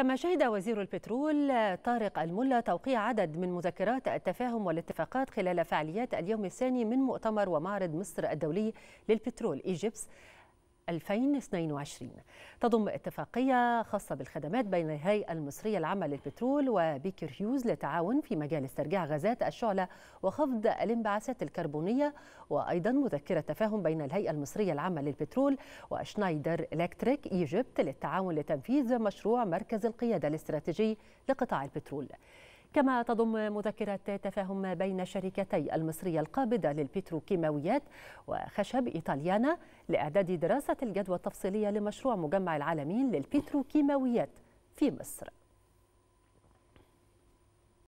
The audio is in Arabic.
كما شهد وزير البترول طارق الملا توقيع عدد من مذكرات التفاهم والاتفاقات خلال فعاليات اليوم الثاني من مؤتمر ومعرض مصر الدولي للبترول ايجيبس 2022 تضم اتفاقية خاصة بالخدمات بين الهيئة المصرية العامة للبترول وبيكر هيوز للتعاون في مجال استرجاع غازات الشعلة وخفض الانبعاثات الكربونية وأيضا مذكرة تفاهم بين الهيئة المصرية العامة للبترول وشنايدر إلكتريك إيجيبت للتعاون لتنفيذ مشروع مركز القيادة الاستراتيجي لقطاع البترول كما تضم مذكرة تفاهم بين الشركتي المصرية القابضة للبتروكيماويات وخشب إيطاليانا لإعداد دراسة الجدوى التفصيلية لمشروع مجمع العالمين للبتروكيماويات في مصر